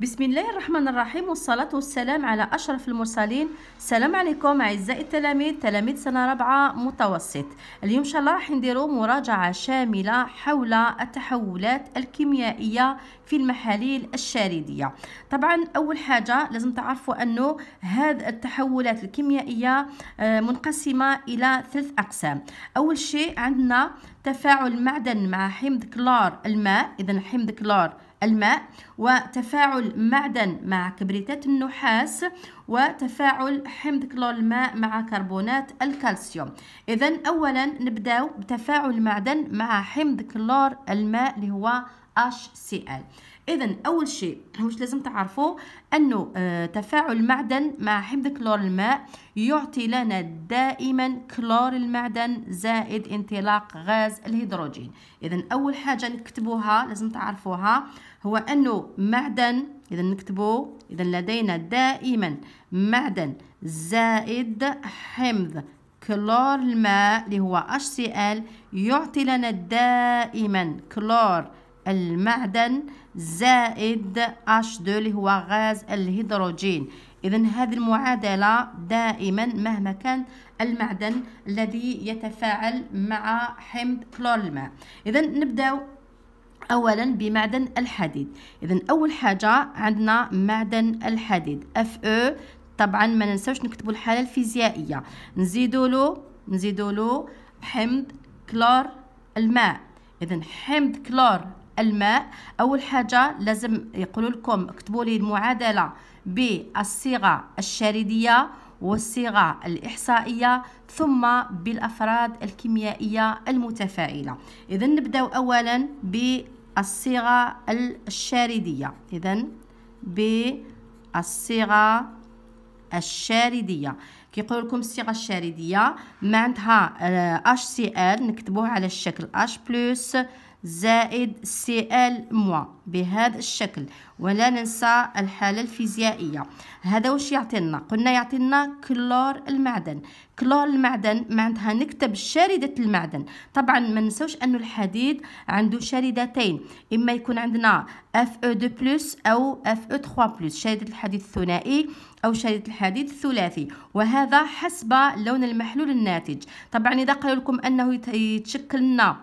بسم الله الرحمن الرحيم والصلاة والسلام على أشرف المرسلين السلام عليكم أعزائي التلاميذ تلاميذ سنة رابعة متوسط اليوم إن شاء الله راح نديرو مراجعة شاملة حول التحولات الكيميائية في المحاليل الشاردية طبعا أول حاجة لازم تعرفوا أنه هذه التحولات الكيميائية آه، منقسمة إلى ثلاث أقسام أول شيء عندنا تفاعل معدن مع حمض كلار الماء إذا حمض كلار الماء وتفاعل معدن مع كبريتات النحاس وتفاعل حمض كلور الماء مع كربونات الكالسيوم اذا اولا نبداو بتفاعل معدن مع حمض كلور الماء اللي هو HCl اذا اول شيء واش لازم تعرفوا انه آه، تفاعل معدن مع حمض كلور الماء يعطي لنا دائما كلور المعدن زائد انطلاق غاز الهيدروجين اذا اول حاجه نكتبوها لازم تعرفوها هو انه معدن اذا نكتبوه اذا لدينا دائما معدن زائد حمض كلور الماء اللي هو HCl يعطي لنا دائما كلور المعدن زائد H2 اللي هو غاز الهيدروجين إذا هذه المعادلة دائما مهما كان المعدن الذي يتفاعل مع حمض كلور الماء إذا نبدأ اولا بمعدن الحديد اذا اول حاجه عندنا معدن الحديد اف او طبعا ما ننساوش نكتبوا الحاله الفيزيائيه نزيدوا له نزيدوا له حمض كلور الماء اذا حمض كلور الماء أول حاجة لازم يقولوا لكم اكتبوا لي المعادلة بالصيغة الشريدية والصيغة الإحصائية ثم بالأفراد الكيميائية المتفاعلة إذا نبدأ أولا بالصيغة الشريديه إذا بالصيغة الشريديه كيقول لكم الصيغة الشاردية ما عندها ال آه، نكتبوه على الشكل بلس زائد سي ال موا بهذا الشكل ولا ننسى الحالة الفيزيائية هذا واش يعطينا قلنا يعطينا كلور المعدن كلور المعدن معناتها نكتب شاردة المعدن طبعا ما ننساوش انه الحديد عنده شاردتين إما يكون عندنا اف e او دو بلس او اف او FE3 بلس شاردة الحديد الثنائي أو شارده الحديد الثلاثي وهذا حسب لون المحلول الناتج طبعا إذا قالوا لكم أنه يتشكل لنا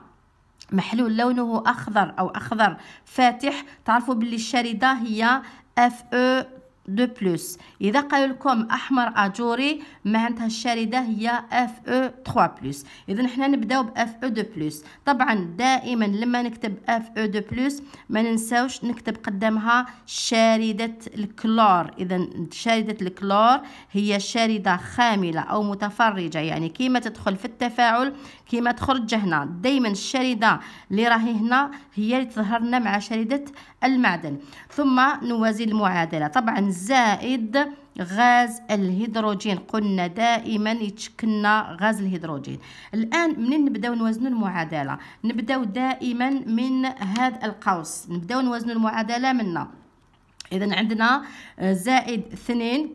محلول لونه أخضر أو أخضر فاتح تعرفوا باللي الشاردة هي اف او دو بلوس اذا قالوا لكم احمر اجوري معناتها الشارده هي اف او 3 بلوس اذا حنا نبداو باف او دو بلوس طبعا دائما لما نكتب اف او دو بلوس ما ننساوش نكتب قدامها شارده الكلور اذا شارده الكلور هي شارده خامله او متفرجه يعني كيما تدخل في التفاعل كيما تخرج هنا دائما الشارده اللي راهي هنا هي اللي تظهر لنا مع شارده المعدن ثم نوازي المعادلة طبعا زائد غاز الهيدروجين قلنا دائما يتشكلنا غاز الهيدروجين الان منين نبداو نوازنوا المعادله نبداو دائما من هذا القوس نبداو نوازنوا المعادله منا اذا عندنا زائد اثنين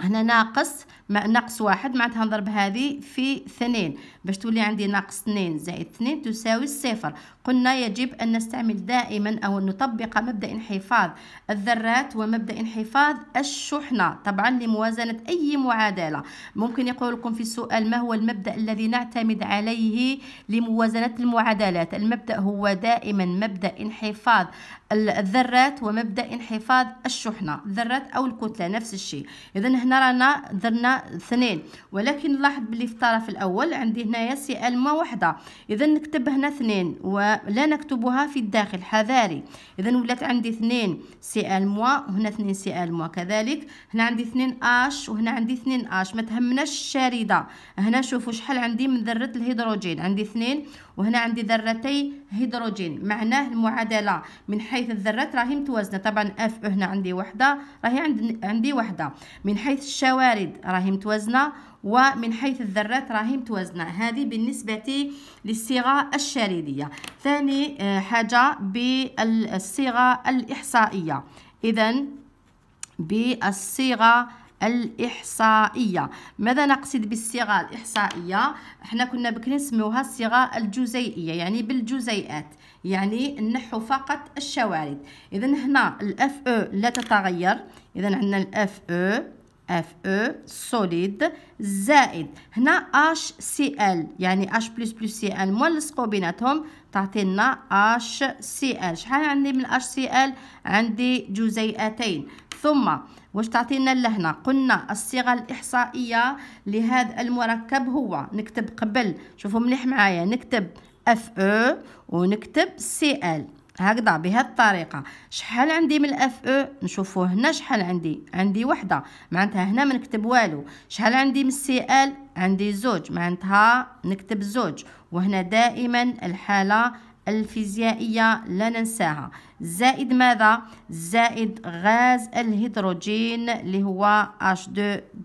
هنا ناقص ناقص واحد معناتها نضرب هذه في اثنين باش تولي عندي ناقص اثنين زائد اثنين تساوي الصفر قلنا يجب أن نستعمل دائما أو نطبق مبدأ انحفاظ الذرات ومبدأ انحفاظ الشحنة طبعا لموازنة أي معادلة ممكن يقول لكم في السؤال ما هو المبدأ الذي نعتمد عليه لموازنة المعادلات المبدأ هو دائما مبدأ انحفاظ الذرات ومبدأ انحفاظ الشحنة الذرات أو الكتلة نفس الشيء إذا هنا رانا درنا اثنين ولكن لاحظ باللي في الطرف الأول عندي هنايا سي ألما وحدة إذا نكتب هنا اثنين و لا نكتبها في الداخل حذاري اذا ولات عندي 2 سي ال موا وهنا 2 سي ال موا كذلك هنا عندي 2 اش وهنا عندي 2 اش ما تهمناش الشارده هنا شوفوا شحال عندي من ذره الهيدروجين عندي 2 وهنا عندي ذرتي هيدروجين معناه المعادله من حيث الذرات راهي متوازنه طبعا اف هنا عندي وحده راهي عندي عندي وحده من حيث الشوارد راهي متوازنه ومن حيث الذرات راهي متوازنه هذه بالنسبه للصيغه الشريديه ثاني آه، حاجه بالصيغه الاحصائيه اذا بالصيغه الإحصائية ماذا نقصد بالصيغة الإحصائية احنا كنا بكري نسميوها الصيغة الجزيئية يعني بالجزيئات يعني نحو فقط الشوارد اذا هنا الاف او e لا تتغير اذا عندنا الاف او اف او سوليد زائد هنا اش سي ال يعني اش بلس بلس سي ال ملصقوا بيناتهم تعطينا اش سي ال شحال عندي من اش سي ال عندي جزيئتين ثم واش تعطينا لهنا قلنا الصيغه الاحصائيه لهذا المركب هو نكتب قبل شوفوا مليح معايا نكتب اف او e ونكتب سي ال هكذا بهذه الطريقه شحال عندي من الاف او e؟ نشوفوا هنا شحال عندي عندي وحده معناتها هنا ما نكتب والو شحال عندي من السي ال عندي زوج معناتها نكتب زوج وهنا دائما الحالة الفيزيائية لا ننساها زائد ماذا زائد غاز الهيدروجين اللي هو H2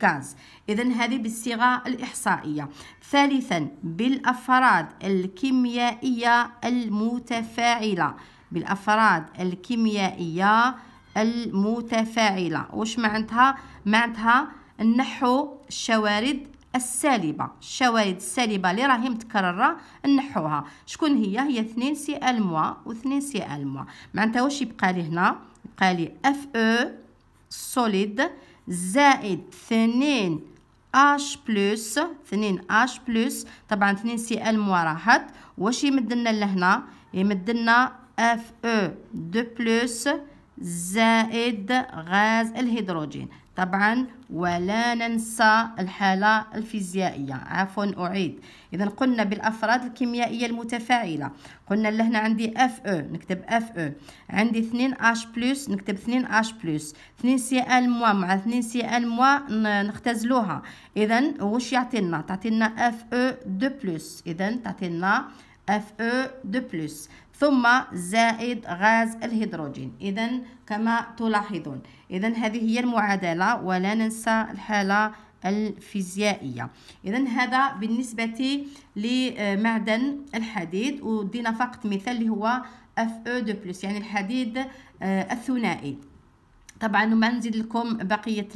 غاز إذا هذه بالصيغة الإحصائية ثالثا بالأفراد الكيميائية المتفاعلة بالأفراد الكيميائية المتفاعلة وش معنتها؟ معنتها النحو الشوارد السالبة الشوارد السالبة اللي راهي متكررة نحوها شكون هي هي 2 سي ال موا و 2 سي ال موا معناتها واش يبقى لي هنا يبقى لي اف او سوليد زائد 2 اش بلس 2 اش بلس طبعا 2 سي ال موا راحت واش يمد لنا لهنا يمد لنا اف او دو بلس زائد غاز الهيدروجين طبعا ولا ننسى الحالة الفيزيائية عفوا أعيد إذا قلنا بالأفراد الكيميائية المتفاعلة قلنا لهنا عندي اف او e، نكتب اف او e. عندي 2 اش بلس نكتب 2 اش بلس 2 سي ال موا مع 2 سي ال موا نختزلوها إذا واش يعطينا تعطينا اف او دو بلس إذا تعطينا اف او دو بلس ثم زائد غاز الهيدروجين إذا كما تلاحظون إذا هذه هي المعادلة ولا ننسى الحالة الفيزيائية إذا هذا بالنسبة لمعدن الحديد ودينا فقط مثال اللي هو Fe2 بلس يعني الحديد آه، الثنائي طبعا ما نزيد لكم بقية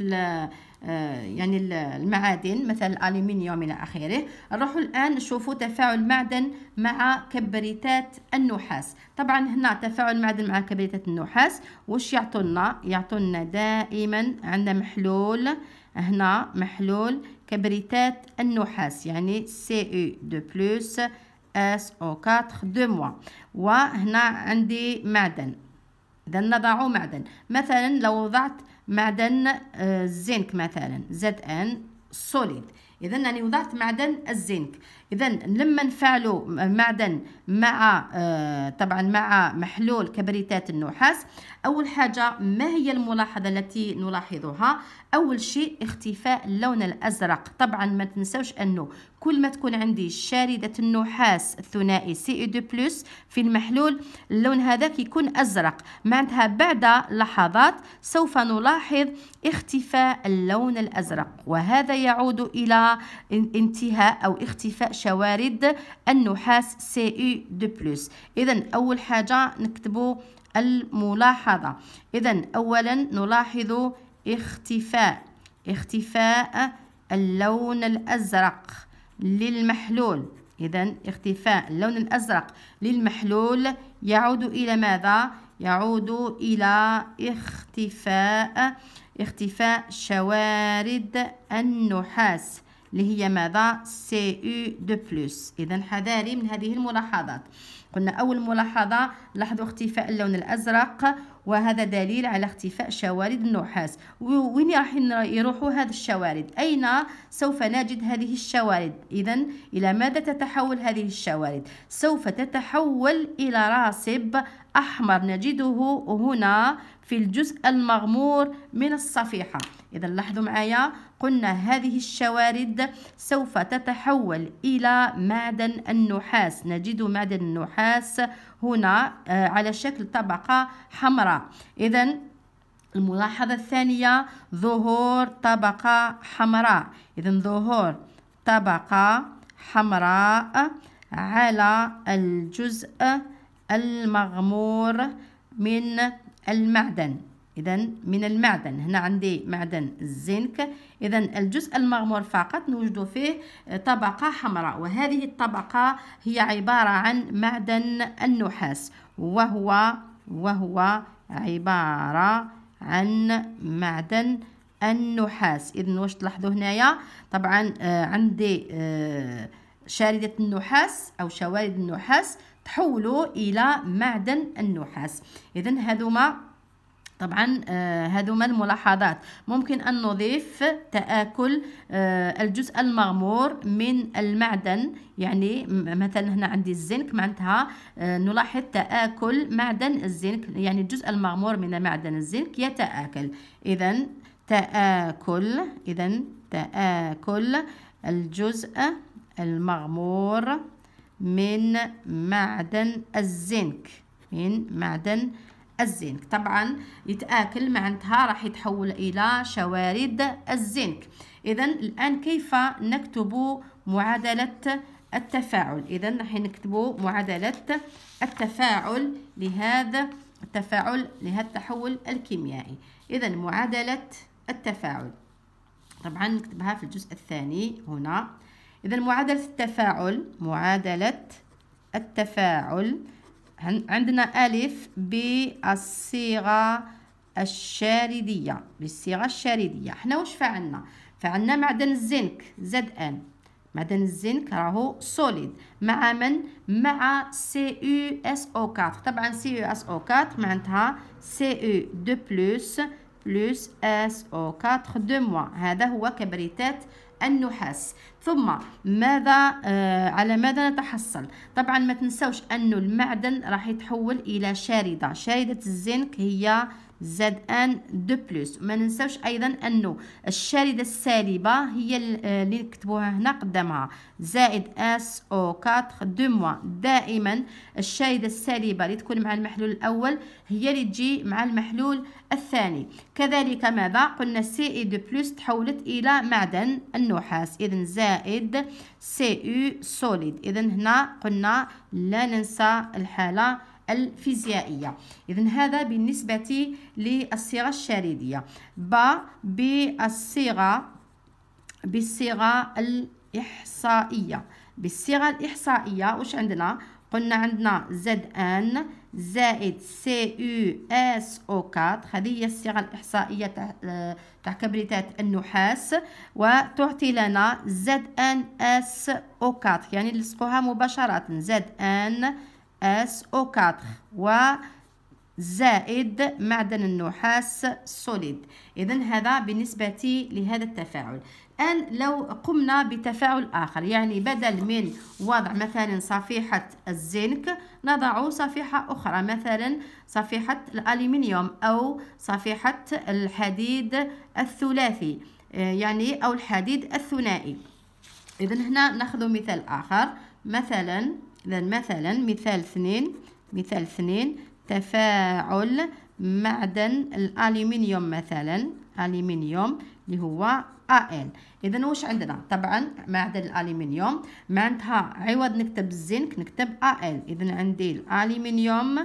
آه، يعني المعادن مثل الالومنيوم الى اخره نروحوا الان نشوفوا تفاعل معدن مع كبريتات النحاس طبعا هنا تفاعل معدن مع كبريتات النحاس واش يعطونا يعطونا دائما عندنا محلول هنا محلول كبريتات النحاس يعني Cu2+ SO4 موا وهنا عندي معدن اذا نضع معدن مثلا لو وضعت معدن الزنك آه، مثلا زد ان سوليد اذا انا وضعت معدن الزنك اذا لما نفعلوا معدن مع آه، طبعا مع محلول كبريتات النحاس أول حاجة ما هي الملاحظة التي نلاحظها أول شيء اختفاء اللون الأزرق طبعا ما تنسوش أنه كل ما تكون عندي شاردة النحاس الثنائي سي اي دو بلس في المحلول اللون هذا كيكون أزرق معناتها بعد لحظات سوف نلاحظ اختفاء اللون الأزرق وهذا يعود إلى انتهاء أو اختفاء شوارد النحاس سي اي دو بلوس اذا اول حاجه نكتبوا الملاحظه اذا اولا نلاحظ اختفاء اختفاء اللون الازرق للمحلول اذا اختفاء اللون الازرق للمحلول يعود الى ماذا يعود الى اختفاء اختفاء شوارد النحاس اللي هي ماذا سي او دو بلس اذا حذاري من هذه الملاحظات قلنا اول ملاحظه لاحظوا اختفاء اللون الازرق وهذا دليل على اختفاء شوارد النحاس وين راح يروحوا هذه الشوارد اين سوف نجد هذه الشوارد اذا الى ماذا تتحول هذه الشوارد سوف تتحول الى راسب احمر نجده هنا في الجزء المغمور من الصفيحه إذا لاحظوا معايا قلنا هذه الشوارد سوف تتحول إلى معدن النحاس نجد معدن النحاس هنا آه، على شكل طبقة حمراء إذا الملاحظة الثانية ظهور طبقة حمراء إذا ظهور طبقة حمراء على الجزء المغمور من المعدن إذا من المعدن هنا عندي معدن الزنك إذا الجزء المغمور فقط نوجد فيه آه، طبقة حمراء وهذه الطبقة هي عبارة عن معدن النحاس وهو وهو عبارة عن معدن النحاس إذا واش تلاحظوا هنايا طبعا آه، عندي آه، شاردة النحاس أو شوارد النحاس تحولوا إلى معدن النحاس إذا هذوما طبعا آه، هذوما الملاحظات ممكن أن نضيف تآكل آه، الجزء المغمور من المعدن يعني مثلا هنا عندي الزنك معناتها آه، نلاحظ تآكل معدن الزنك يعني الجزء المغمور من معدن الزنك يتآكل إذا تآكل إذا تآكل الجزء المغمور من معدن الزنك من معدن الزنك طبعا يتآكل معناتها راح يتحول إلى شوارد الزنك إذا الآن كيف نكتب معادلة التفاعل إذا راح نكتب معادلة التفاعل لهذا التفاعل لهذا التحول الكيميائي إذا معادلة التفاعل طبعا نكتبها في الجزء الثاني هنا إذا معادلة التفاعل معادلة التفاعل عندنا ألف بالصيغة الشاردية بالصيغة الشاردية حنا واش فعلنا فعلنا معدن الزنك زد ان معدن الزنك راهو سوليد مع من مع سي او اس او 4 طبعا سي او اس او 4 معنتها سي او دو بلوس بلوس اس او 4 دو موا هذا هو كبريتات النحاس ثم ماذا آه على ماذا نتحصل طبعا ما تنسوش أن المعدن راح يتحول الى شارده شارده الزنك هي زد ان دو بلس وما ننساوش ايضا انه الشارده السالبه هي آه، اللي نكتبوها هنا قدامها زائد اس او 4 دو موا دائما الشارده السالبه اللي تكون مع المحلول الاول هي اللي تجي مع المحلول الثاني كذلك ماذا قلنا سي اي دو بلس تحولت الى معدن النحاس اذا زائد زائد سي يو سوليد اذا هنا قلنا لا ننسى الحاله الفيزيائية إذا هذا بالنسبة للصيغة الشريدية با بالصيغة بالصيغة الإحصائية بالصيغة الإحصائية واش عندنا قلنا عندنا زد ان زائد سي او اس او 4 هذه هي الصيغه الاحصائيه تاع آه، كبريتات النحاس وتعطي لنا زد ان اس او 4 يعني نلصقوها مباشره زد ان اس او 4 و زائد معدن النحاس سوليد اذا هذا بالنسبه لهذا التفاعل أن لو قمنا بتفاعل آخر يعني بدل من وضع مثلا صفيحة الزنك نضع صفيحة أخرى مثلا صفيحة الألمنيوم أو صفيحة الحديد الثلاثي آه، يعني أو الحديد الثنائي إذا هنا ناخذ مثال آخر مثلا إذا مثلا مثال اثنين مثال اثنين تفاعل معدن الألمنيوم مثلا ألمنيوم اللي هو AN إذا واش عندنا طبعا معدن الألمنيوم معناتها عوض نكتب الزنك نكتب AL إذا عندي الألمنيوم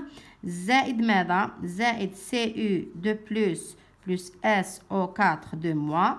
زائد ماذا زائد CU2 بلس بلس SO4 دو موا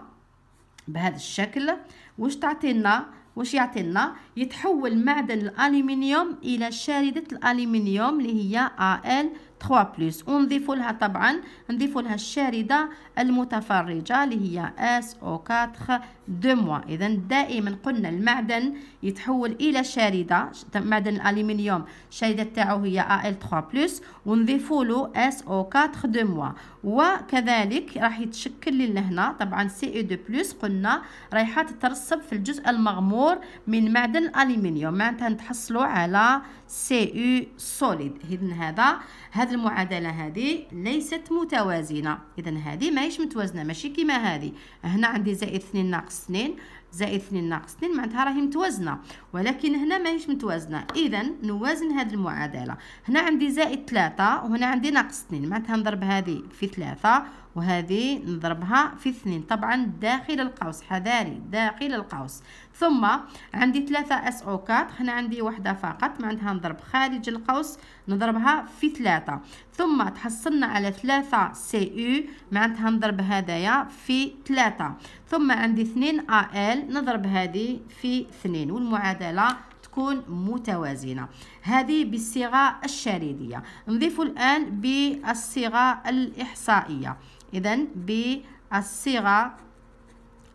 بهذا الشكل واش تعطينا واش يعطينا يتحول معدن الألمنيوم إلى شاردة الألمنيوم اللي هي AL 3 بلس ونضيف لها طبعا نضيف لها الشاردة المتفرجة اللي هي اس او 4 دو موا اذا دائما قلنا المعدن يتحول الى شاردة معدن الالومنيوم الشاردة تاعو هي ال 3 بلس ونضيفوا له اس او 4 دو موا وكذلك راح يتشكل لنا هنا طبعا سي اي دو بلس قلنا رايحه تترسب في الجزء المغمور من معدن الالومنيوم معناتها نتحصلوا على سي اي سوليد اذا هذا هذه المعادله هذه ليست متوازنه اذا هذه ماهيش متوازنه ماشي كيما هذه هنا عندي زائد 2 ناقص 2 زائد 2 ناقص 2 معناتها راهي متوازنه ولكن هنا ماهيش متوازنه اذا نوازن هذه المعادله هنا عندي زائد 3 وهنا عندي ناقص 2 معناتها نضرب هذه في 3 وهذه نضربها في اثنين طبعا داخل القوس حذاري داخل القوس ثم عندي ثلاثة اس او كات هنا عندي واحدة فقط معناتها نضرب خارج القوس نضربها في ثلاثة ثم تحصلنا على ثلاثة سي او معناتها نضرب هذايا في ثلاثة ثم عندي اثنين ال نضرب هذه في اثنين والمعادلة تكون متوازنة هذه بالصيغة الشريدية نضيف الآن بالصيغة الإحصائية إذا بالصيغة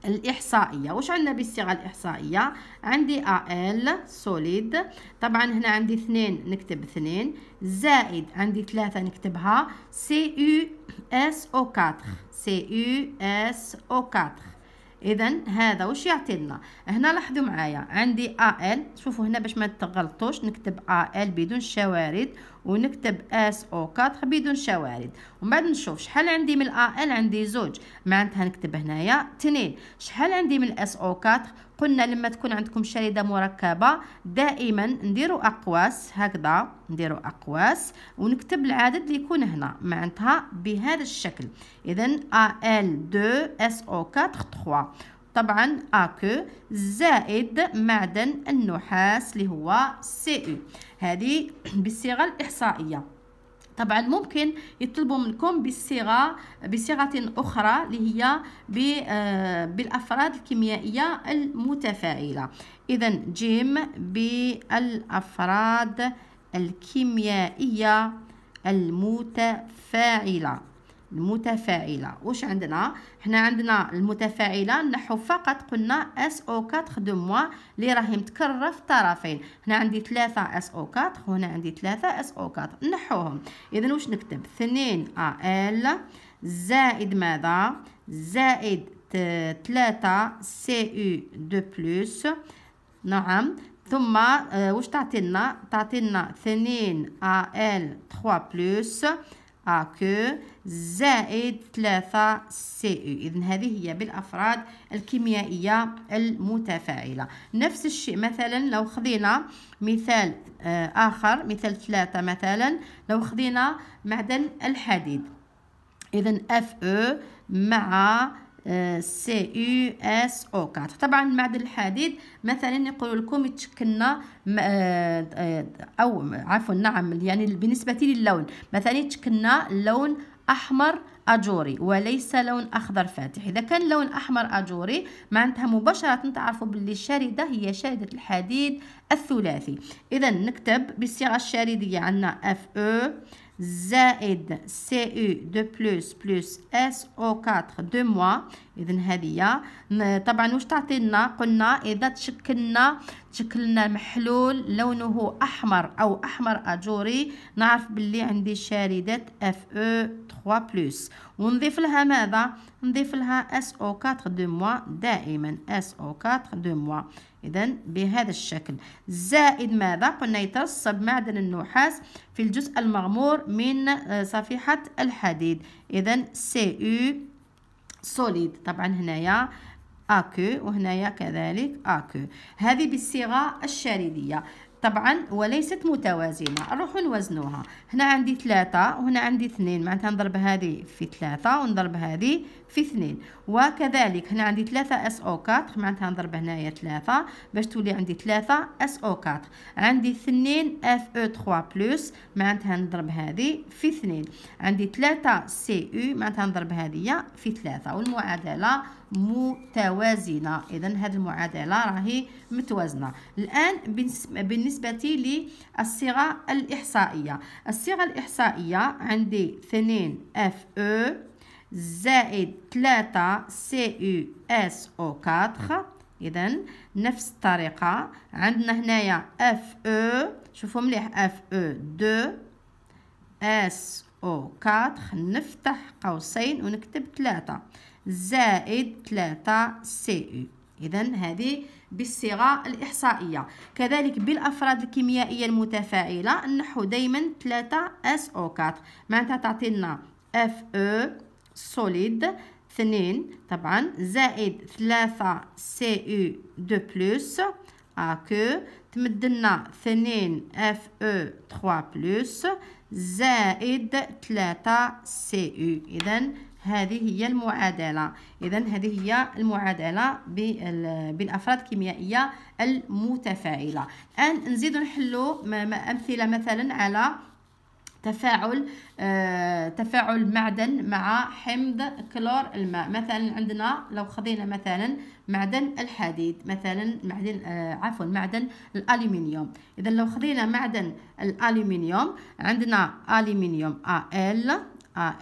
الإحصائية واش عندنا بالصيغة الإحصائية عندي ال سوليد طبعا هنا عندي اثنين نكتب اثنين زائد عندي ثلاثة نكتبها او 4 او 4 إذا هذا واش يعطي لنا هنا لاحظوا معايا عندي ال شوفوا هنا باش ما تغلطوش نكتب ال بدون شوارد ونكتب اس او 4 بدون شوارد ومن بعد نشوف شحال عندي من ال عندي زوج معناتها نكتب هنايا 2 شحال عندي من اس او 4 قلنا لما تكون عندكم شريده مركبه دائما نديروا اقواس هكذا نديروا اقواس ونكتب العدد اللي يكون هنا معناتها بهذا الشكل اذا ال 2 اس او 4 3 طبعا اكو زائد معدن النحاس اللي هو سي هذه بالصيغه الاحصائيه طبعا ممكن يطلبوا منكم بالصيغه بصيغه اخرى اللي هي آه، بالافراد الكيميائيه المتفاعله اذا جيم بالافراد الكيميائيه المتفاعله المتفاعله واش عندنا حنا عندنا المتفاعله نحو فقط قلنا اس او 4 دو موا اللي راهي متكرره في الطرفين هنا عندي 3 اس او 4 وهنا عندي 3 اس او 4 نحوهم اذا واش نكتب 2 ال زائد ماذا زائد 3 سي او دو بلس نعم ثم آه، واش تعطينا تعطينا 2 ال 3 بلس كو زائد 3 سي او اذا هذه هي بالأفراد الكيميائية المتفاعلة نفس الشيء مثلا لو خذينا مثال آه، آخر مثال ثلاثة مثلا لو خذينا معدن الحديد اذا اف او مع سي اس او 4 طبعا معدن الحديد مثلا يقولوا لكم يتشكلنا آه، آه، او عفوا نعم يعني بالنسبه للون مثلا يتشكلنا لون احمر اجوري وليس لون اخضر فاتح اذا كان لون احمر اجوري معناتها مباشره تعرفوا باللي الشارده هي شارده الحديد الثلاثي اذا نكتب بالصيغه الشارديه عندنا اف او زائد سي او دو بلس بلس اس او 4 دو موا اذا هذه طبعا واش تعطي لنا قلنا اذا تشكلنا تشكلنا محلول لونه احمر او احمر اجوري نعرف باللي عندي شاردة اف او 3 بلس ونضيف لها ماذا نضيف لها اس او 4 دو موا دائما اس او 4 دو موا إذا بهذا الشكل زائد ماذا؟ قلنا يترسب معدن النحاس في الجزء المغمور من آه، صفيحة الحديد إذا سي او سوليد طبعا هنايا أكو وهنايا كذلك أكو هذه بالصيغة الشريدية طبعا وليست متوازنة نروحو نوزنوها هنا عندي ثلاثة وهنا عندي اثنين معناتها نضرب هذه في ثلاثة ونضرب هذه في اثنين وكذلك هنا عندي ثلاثة اس او 4 معناتها نضرب هنايا ثلاثة باش تولي عندي ثلاثة اس او 4 عندي اثنين اف او 3 بلس معناتها نضرب هذه في اثنين عندي ثلاثة سي او معناتها نضرب هذه في ثلاثة والمعادلة متوازنة إذا هذه المعادلة راهي متوازنة الآن بالنسبة للصيغة الإحصائية الصيغة الإحصائية عندي اثنين اف او e زائد 3 سي او اس او 4 اذا نفس الطريقه عندنا هنايا اف او e، شوفوا مليح اف او 2 اس او 4 نفتح قوسين ونكتب 3 زائد 3 سي او اذا هذه بالصيغه الاحصائيه كذلك بالافراد الكيميائيه المتفاعله نحو دائما 3 اس او 4 معناتها تعطينا اف او e سوليد اثنين طبعا زائد ثلاثة سي او دو بلوس اكو تمدلنا اثنين اف او تخوا بلوس زائد ثلاثة سي او اذا هذه هي المعادلة إذا هذه هي المعادلة بالأفراد الكيميائية المتفاعلة الآن نزيد نحلو أمثلة مثلا على تفاعل آه تفاعل معدن مع حمض كلور الماء مثلا عندنا لو خذينا مثلا معدن الحديد مثلا معدن آه عفوا معدن الالومنيوم اذا لو خذينا معدن الالومنيوم عندنا الومنيوم ال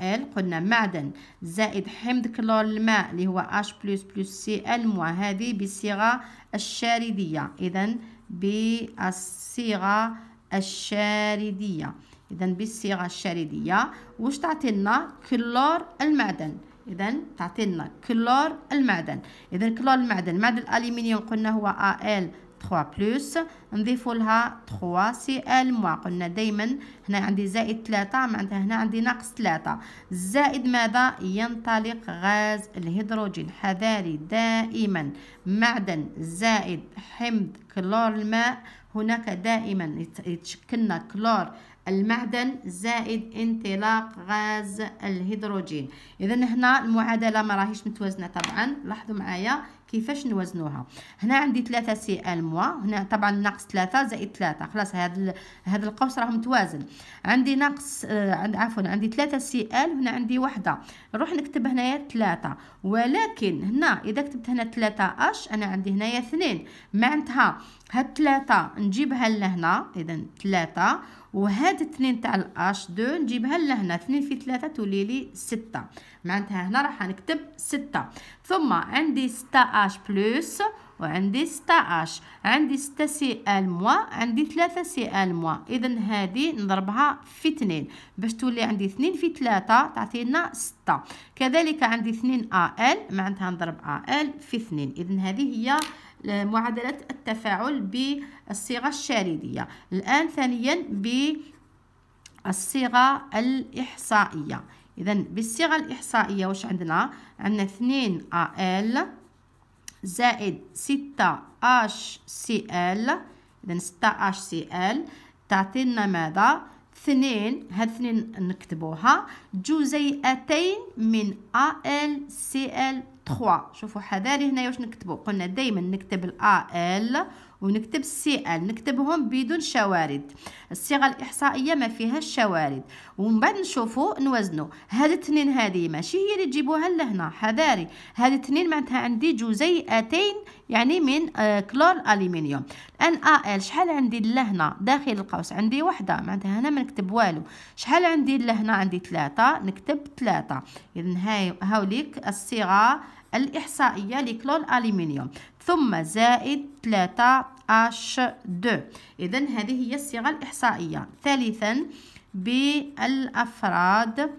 ال قلنا معدن زائد حمض كلور الماء اللي هو اش سي ال هذه بالصيغه الشارديه اذا بالصيغه الشارديه اذا بالصيغه الشريديه واش تعطي لنا كلور المعدن اذا تعطي لنا كلور المعدن اذا كلور المعدن معدن الالومنيوم قلنا هو ال 3 بلس نضيف لها 3 سي ال موا قلنا دائما هنا عندي زائد 3 معناتها هنا عندي ناقص 3 زائد ماذا ينطلق غاز الهيدروجين حذاري دائما معدن زائد حمض كلور الماء هناك دائما يتشكلنا كلور المعدن زائد انطلاق غاز الهيدروجين اذا هنا المعادله ما راهيش متوازنه طبعا لاحظوا معايا كيفاش نوزنوها هنا عندي 3 سي ال موا هنا طبعا ناقص 3 زائد 3 خلاص هذا هذا القوس راه متوازن عندي ناقص آه عند عفوا عندي 3 سي ال هنا عندي وحده نروح نكتب هنايا 3 ولكن هنا اذا كتبت هنا 3 اش انا عندي هنايا 2 معناتها هاد ثلاثة نجيبها لهنا اذا ثلاثة وهاد اثنين تاع الاش دو نجيبها لهنا اثنين في ثلاثة تولي لي ستة معنتها هنا راح نكتب ستة ثم عندي ستة اش بلوس وعندي ستة اش عندي ستة سي ال موا عندي ثلاثة سي ال موا اذا هادي نضربها في اثنين باش تولي عندي اثنين في ثلاثة تعطينا ستة كذلك عندي اثنين ا ال معنتها نضرب ا ال في اثنين اذا هذه هي معادلة التفاعل بالصيغة الشاردية الآن ثانيا بالصيغة الإحصائية إذا بالصيغة الإحصائية واش عندنا عندنا 2 أل زائد 6 أل إذا 6 أل تعطينا ماذا اثنين هاد اثنين نكتبوها جزيئتين من ال سي ال 3 شوفوا حذاري هنا واش نكتبوا قلنا دائما نكتب ال ال ونكتب سي ال نكتبهم بدون شوارد الصيغه الاحصائيه ما فيهاش شوارد ومن بعد نشوفوا نوزنوا هاد التنين هذه ماشي هي اللي تجيبوها لهنا حذاري هاد التنين معناتها عندي جزيئتين يعني من آه، كلور الومنيوم الان ا ال شحال عندي لهنا داخل القوس عندي وحده معناتها هنا ما نكتب والو شحال عندي لهنا عندي ثلاثة نكتب ثلاثة اذا هاوليك الصيغه الإحصائية لكلون ألمنيوم ثم زائد 3H2 إذا هذه هي الصيغة الإحصائية ثالثا بالأفراد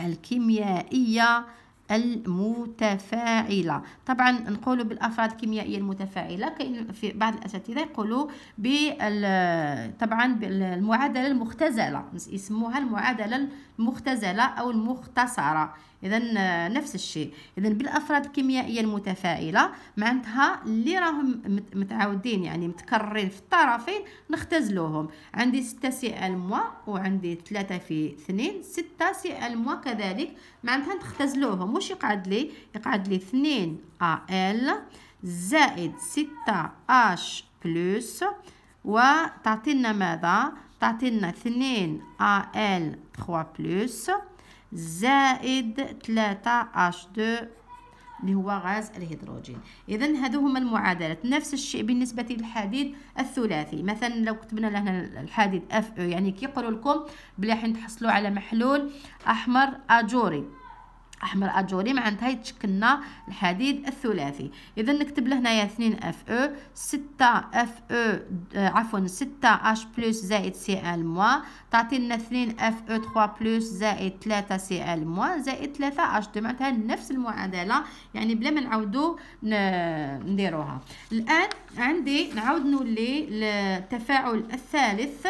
الكيميائية المتفاعلة طبعا نقول بالأفراد الكيميائية المتفاعلة كاين في بعض الأساتذة يقولوا بال طبعا بالمعادلة المختزلة يسموها المعادلة المختزلة أو المختصرة إذا آه، نفس الشيء إذا بالأفراد الكيميائية المتفاعلة معناتها اللي راهم متعاودين يعني متكررين في الطرفين نختزلوهم عندي ستة سي ال موا وعندي ثلاثة في اثنين ستة سي ال موا كذلك معناتها نختزلوهم واش يقعد لي يقعد لي اثنين ا ال زائد ستة اش بلس وتعطينا ماذا تعطينا اثنين ال 3 بلس زائد 3 اش 2 اللي هو غاز الهيدروجين اذا هذو هما المعادلات نفس الشيء بالنسبه للحديد الثلاثي مثلا لو كتبنا لهنا الحديد اف او يعني كيقولوا لكم بلي حين تحصلوا على محلول احمر اجوري احمر اجوري معناتها يتشكلنا الحديد الثلاثي اذا نكتب له هنايا 2 اف او 6 اف او عفوا 6 اش بلس زائد سي ال موا تعطي لنا 2 اف او 3 بلس زائد 3 سي ال موا زائد 3 اش دو معناتها نفس المعادله يعني بلا ما نعاودوا نديروها الان عندي نعاود نولي للتفاعل الثالث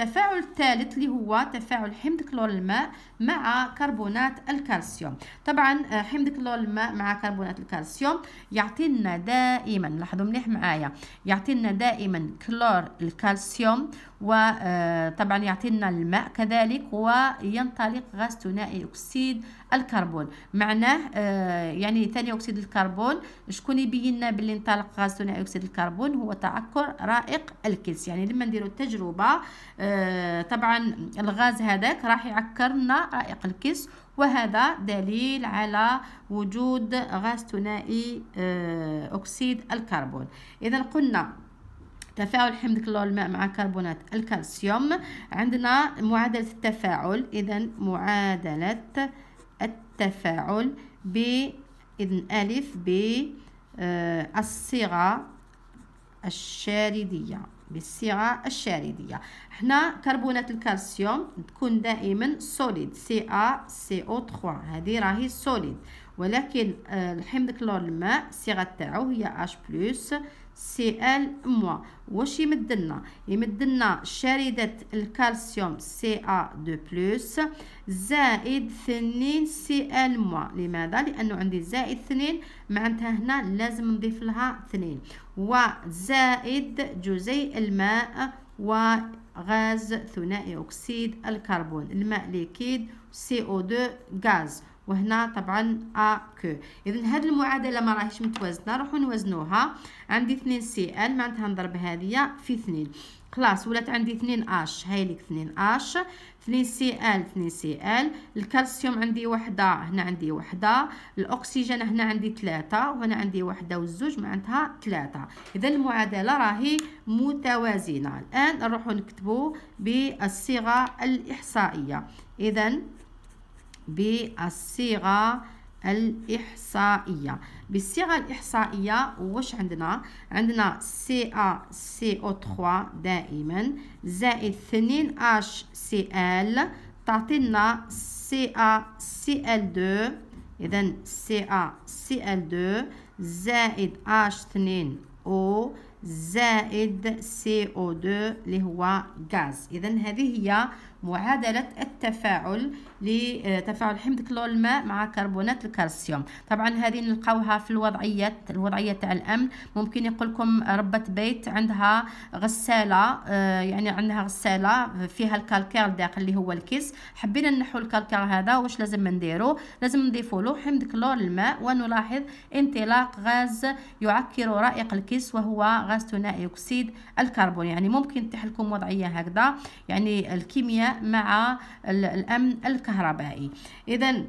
التفاعل الثالث اللي هو تفاعل حمض كلور الماء مع كربونات الكالسيوم طبعا آه، حمض كلور الماء مع كربونات الكالسيوم يعطينا دائما لاحظوا مليح معايا يعطينا دائما كلور الكالسيوم وطبعا آه، يعطينا الماء كذلك وينطلق غاز ثنائي اكسيد الكربون معناه آه، يعني ثاني اكسيد الكربون شكون يبين لنا باللي انطلق غاز ثاني اكسيد الكربون هو تعكر رائق الكلس يعني لما نديروا التجربه آه، طبعا الغاز هذاك راح يعكر لنا رائق الكلس وهذا دليل على وجود غاز ثنائي آه، اكسيد الكربون اذا قلنا تفاعل حمض كلور الماء مع كربونات الكالسيوم عندنا معادله التفاعل اذا معادله التفاعل ب إذن ألف ب آه، الصيغة الشاردية بالصيغة الشاردية هنا كربونات الكالسيوم تكون دائما سوليد سي ا سي او 3 هذه راهي سوليد ولكن آه، الحمض كلور الماء الصيغة تاعو هي اش بلس سي ال موا واش يمدلنا يمدلنا شريده الكالسيوم سي ا دو بلس زائد ثنين سي ال موا لماذا لانه عندي زائد ثنين معناتها هنا لازم نضيف لها 2 وزائد جزيء الماء وغاز ثنائي اكسيد الكربون الماء ليكيد سي او دو غاز وهنا طبعا ا كو اذا هذه المعادله ما راهيش متوازنه نروحو نوزنوها عندي 2 سي ان معناتها نضرب هذه في 2 خلاص ولات عندي 2 اش هاي لك 2 اش 2 سي ال 2 سي ال الكالسيوم عندي وحده هنا عندي وحده الاكسجين هنا عندي ثلاثة وهنا عندي وحده والزوج معناتها ثلاثة اذا المعادله راهي متوازنه الان نروحو نكتبو بالصيغه الاحصائيه اذا بالصيغة الإحصائية بالصيغة الإحصائية واش عندنا عندنا سي سي ا او 3 دائما زائد اش سي ال تعطينا سي سي ا ال 2 اذا سي سي ا ال CaCl2 اش 2 او زايد سي او CO2 اللي هو غاز إذا هذه هي معادلة التفاعل لتفاعل آه، حمض كلور الماء مع كربونات الكالسيوم طبعا هذه نلقاوها في الوضعية الوضعية تاع الأمن ممكن يقول لكم ربة بيت عندها غسالة آه، يعني عندها غسالة فيها الكالكير داخل اللي هو الكيس حبينا نحو الكالكير هذا واش لازم نديرو لازم نضيفو له حمض كلور الماء ونلاحظ انطلاق غاز يعكر رائق الكيس وهو غاز ثنائي أكسيد الكربون يعني ممكن تحلكم وضعية هكذا يعني الكيمياء مع الامن الكهربائي اذا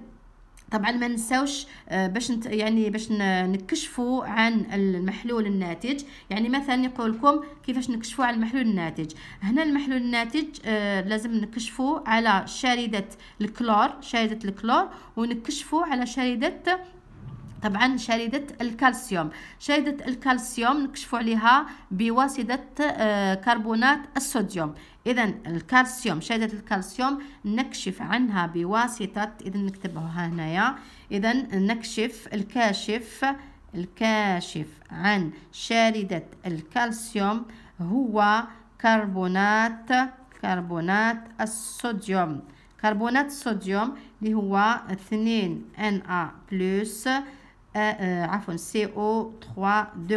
طبعا ما نساوش آه، باش يعني باش نكشفوا عن المحلول الناتج يعني مثلا يقول لكم كيفاش نكشفوا على المحلول الناتج هنا المحلول الناتج آه، لازم نكشفوا على شارده الكلور شارده الكلور ونكشفوا على شارده طبعا شريدة الكالسيوم شريدة الكالسيوم نكشفو عليها بواسطة آه، كربونات الصوديوم إذا الكالسيوم شدة الكالسيوم نكشف عنها بواسطة إذا نكتبها هنايا إذا نكشف الكاشف الكاشف عن شاردة الكالسيوم هو كربونات كربونات الصوديوم كربونات الصوديوم اللي هو 2 Na بلس عفوا CO3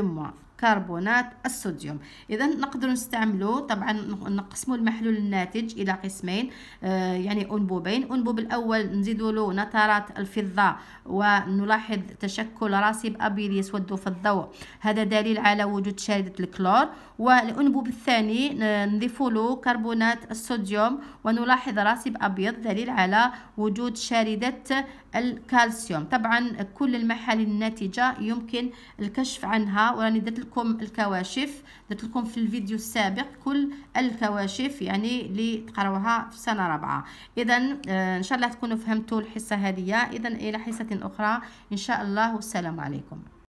موان كربونات الصوديوم اذا نقدر نستعملو طبعا نقسمو المحلول الناتج الى قسمين آه يعني انبوبين انبوب الاول نزيدوا له نترات الفضه ونلاحظ تشكل راسب ابيض يسود في الضوء هذا دليل على وجود شارده الكلور والانبوب الثاني نضيف له كربونات الصوديوم ونلاحظ راسب ابيض دليل على وجود شارده الكالسيوم طبعا كل المحال الناتجة يمكن الكشف عنها وراني درت لكم الكواشف درت لكم في الفيديو السابق كل الكواشف يعني اللي تقراوها في سنة رابعة إذا آه، إن شاء الله تكونوا فهمتوا الحصة هذه إذا إلى حصة أخرى إن شاء الله والسلام عليكم